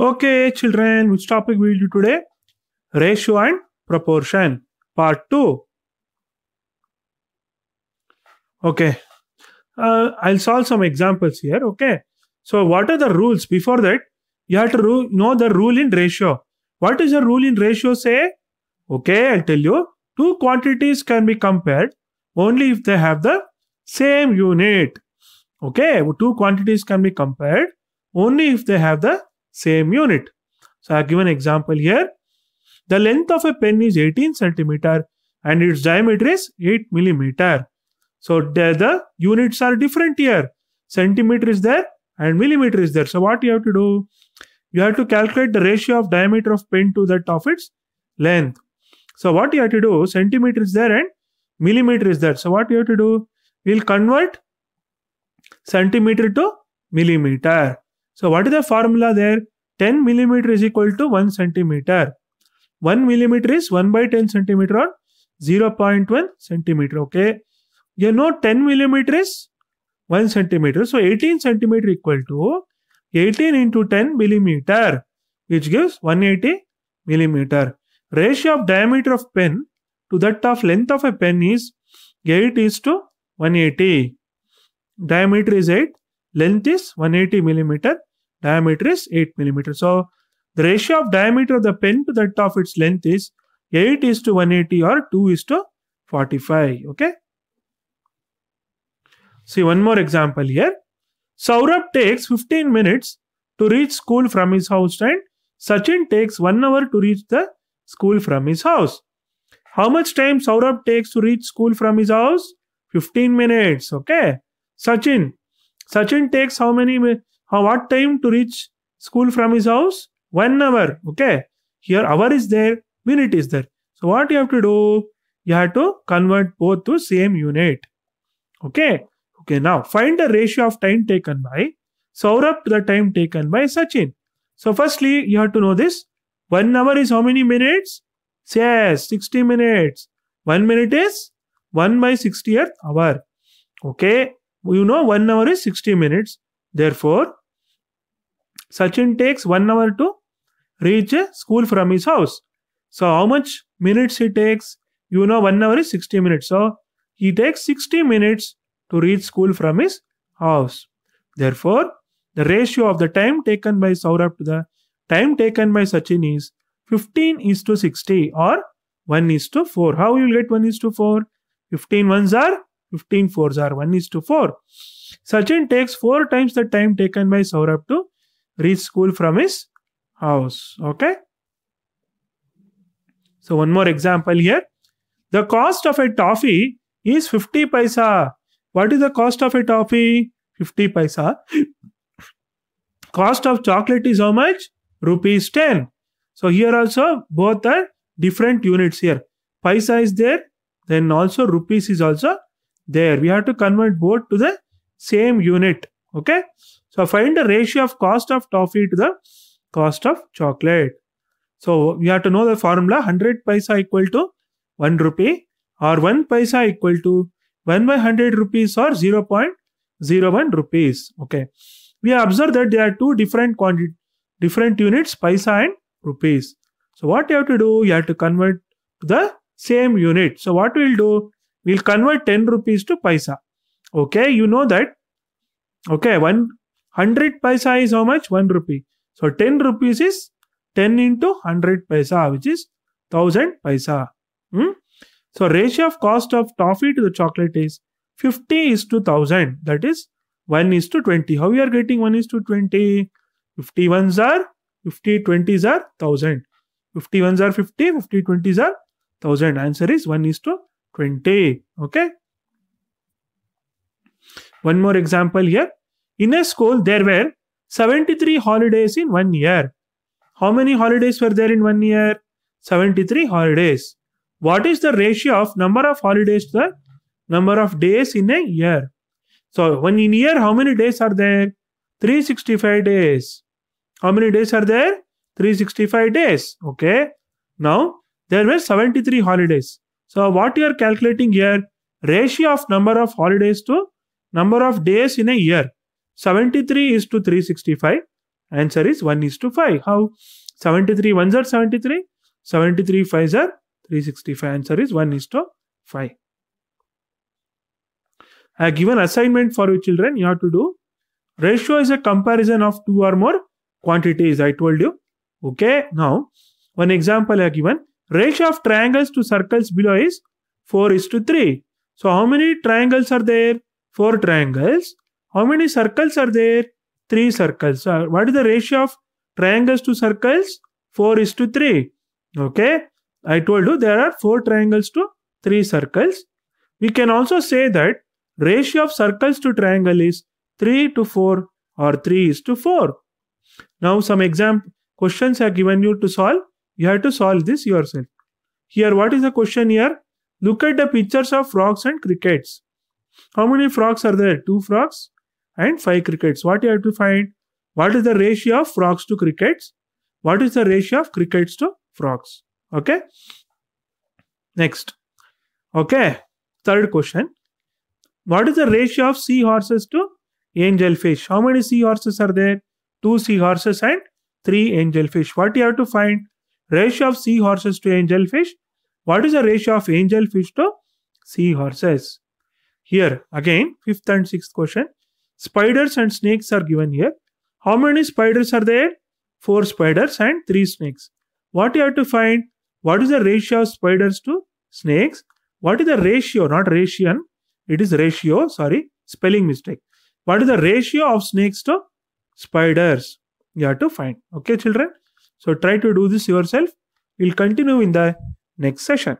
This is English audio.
Okay, children, which topic we will do today? Ratio and proportion, part 2. Okay, uh, I'll solve some examples here. Okay, so what are the rules? Before that, you have to know the rule in ratio. What is the rule in ratio say? Okay, I'll tell you. Two quantities can be compared only if they have the same unit. Okay, two quantities can be compared only if they have the same unit. So I have given example here. The length of a pen is 18 centimeter and its diameter is 8 millimeter. So there the units are different here. Centimeter is there and millimeter is there. So what you have to do? You have to calculate the ratio of diameter of pen to that of its length. So what you have to do? Centimeter is there and millimeter is there. So what you have to do? We'll convert centimeter to millimeter. So what is the formula there? 10 millimeter is equal to 1 centimeter. 1 millimeter is 1 by 10 centimeter or 0.1 centimeter. Okay. You know 10 millimeter is 1 centimeter. So 18 centimeter equal to 18 into 10 millimeter which gives 180 millimeter. Ratio of diameter of pen to that of length of a pen is 8 is to 180. Diameter is 8, length is 180 millimeter diameter is 8 millimeter. So the ratio of diameter of the pen to that of its length is 8 is to 180 or 2 is to 45. Okay. See one more example here. Saurabh takes 15 minutes to reach school from his house and Sachin takes 1 hour to reach the school from his house. How much time Saurabh takes to reach school from his house? 15 minutes. Okay. Sachin. Sachin takes how many how what time to reach school from his house? One hour. Okay. Here hour is there, minute is there. So what you have to do? You have to convert both to same unit. Okay. Okay. Now find the ratio of time taken by Saurabh to the time taken by Sachin. So firstly, you have to know this. One hour is how many minutes? Yes, 60 minutes. One minute is 1 by 60th hour. Okay. You know 1 hour is 60 minutes. Therefore, Sachin takes one hour to reach a school from his house. So how much minutes he takes? You know one hour is 60 minutes. So he takes 60 minutes to reach school from his house. Therefore, the ratio of the time taken by Saurabh to the time taken by Sachin is 15 is to 60 or 1 is to 4. How you get 1 is to 4? 15 ones are 15 fours are 1 is to 4. Sachin takes 4 times the time taken by Saurabh to reach school from his house. Okay. So one more example here. The cost of a toffee is 50 paisa. What is the cost of a toffee? 50 paisa. cost of chocolate is how much? Rupees 10. So here also both are different units here. Paisa is there, then also rupees is also there. We have to convert both to the same unit. Okay. So find the ratio of cost of toffee to the cost of chocolate. So we have to know the formula 100 paisa equal to 1 rupee or 1 paisa equal to 1 by 100 rupees or 0.01 rupees. Okay. We observe that there are two different quantity, different units paisa and rupees. So what you have to do, you have to convert to the same unit. So what we'll do, we'll convert 10 rupees to paisa. Okay, you know that Okay, 100 paisa is how much? 1 rupee. So 10 rupees is 10 into 100 paisa, which is 1000 paisa. Hmm? So ratio of cost of toffee to the chocolate is 50 is to 1000. That is 1 is to 20. How you are getting 1 is to 20? Fifty ones are 50, 20s are 1000. Fifty ones are 50, 50, 20s are 1000. Answer is 1 is to 20. Okay. One more example here. In a school, there were 73 holidays in one year. How many holidays were there in one year? 73 holidays. What is the ratio of number of holidays to the number of days in a year? So, one in year, how many days are there? 365 days. How many days are there? 365 days. Okay. Now, there were 73 holidays. So, what you are calculating here? Ratio of number of holidays to number of days in a year. 73 is to 365. Answer is 1 is to 5. How? 73 ones are 73. 73 fives are 365. Answer is 1 is to 5. I have given assignment for you children. You have to do. Ratio is a comparison of two or more quantities. I told you. Okay. Now, one example I have given. Ratio of triangles to circles below is 4 is to 3. So, how many triangles are there? four triangles. How many circles are there? Three circles. So what is the ratio of triangles to circles? 4 is to 3. Okay. I told you there are four triangles to three circles. We can also say that ratio of circles to triangle is 3 to 4 or 3 is to 4. Now some example questions are given you to solve. You have to solve this yourself. Here what is the question here? Look at the pictures of frogs and crickets. How many frogs are there? Two frogs and five crickets. What you have to find? What is the ratio of frogs to crickets? What is the ratio of crickets to frogs? Okay. Next. Okay. Third question. What is the ratio of seahorses to angelfish? How many seahorses are there? Two seahorses and three angelfish. What you have to find? Ratio of seahorses to angelfish. What is the ratio of angelfish to seahorses? Here again, fifth and sixth question. Spiders and snakes are given here. How many spiders are there? Four spiders and three snakes. What you have to find? What is the ratio of spiders to snakes? What is the ratio? Not ration. It is ratio. Sorry, spelling mistake. What is the ratio of snakes to spiders? You have to find. Okay, children. So try to do this yourself. We'll continue in the next session.